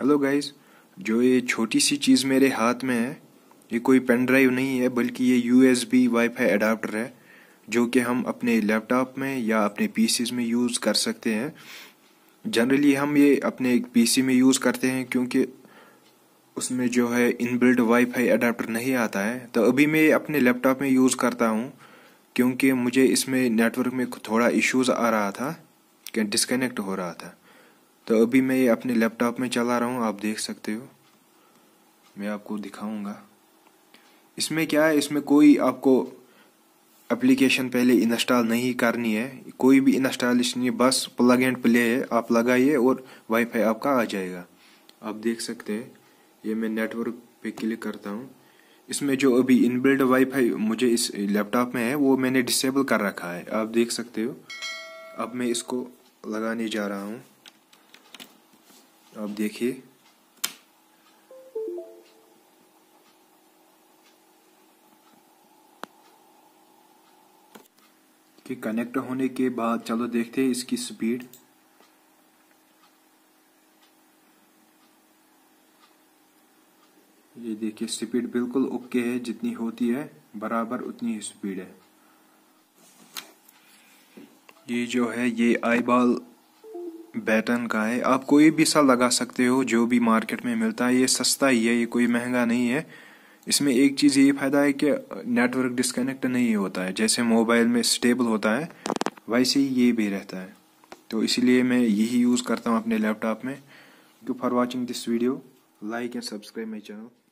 hello guys जो ये छोटी सी चीज़ मेरे हाथ में है ये कोई पेन ड्राइव नहीं है बल्कि ये U S B wifi adapter है जो कि हम अपने लैपटॉप में या अपने पीसीज में यूज़ कर सकते हैं जनरली हम ये अपने पीसी में यूज़ करते हैं क्योंकि उसमें जो है इनबिल्ट वाईफाई अडाप्टर नहीं आता है तो अभी मैं अपने लैपटॉप में यूज़ करता हूँ क्योंकि मुझे इसमें नेटवर्क में थोड़ा इश्यूज़ आ रहा था कि डिस्कनेक्ट हो रहा था तो अभी मैं ये अपने लैपटॉप में चला रहा हूँ आप देख सकते हो मैं आपको दिखाऊंगा इसमें क्या है इसमें कोई आपको एप्लीकेशन पहले इंस्टॉल नहीं करनी है कोई भी इंस्टॉलेशन नहीं बस प्लग एंड प्ले है आप लगाइए और वाईफाई आपका आ जाएगा आप देख सकते हैं ये मैं नेटवर्क पे क्लिक करता हूँ इसमें जो अभी इनबिल्ड वाईफाई मुझे इस लैपटॉप में है वो मैंने डिसेबल कर रखा है आप देख सकते हो अब मैं इसको लगाने जा रहा हूँ अब देखिए कि कनेक्ट होने के बाद चलो देखते हैं इसकी स्पीड ये देखिए स्पीड बिल्कुल ओके है जितनी होती है बराबर उतनी ही स्पीड है ये जो है ये आई बॉल बैटन का है आप कोई भी सा लगा सकते हो जो भी मार्केट में मिलता है ये सस्ता ही है ये कोई महंगा नहीं है इसमें एक चीज़ ये फ़ायदा है कि नेटवर्क डिस्कनेक्ट नहीं होता है जैसे मोबाइल में स्टेबल होता है वैसे ही ये भी रहता है तो इसीलिए मैं यही यूज़ करता हूँ अपने लैपटॉप में thank you for watching this video like and subscribe my channel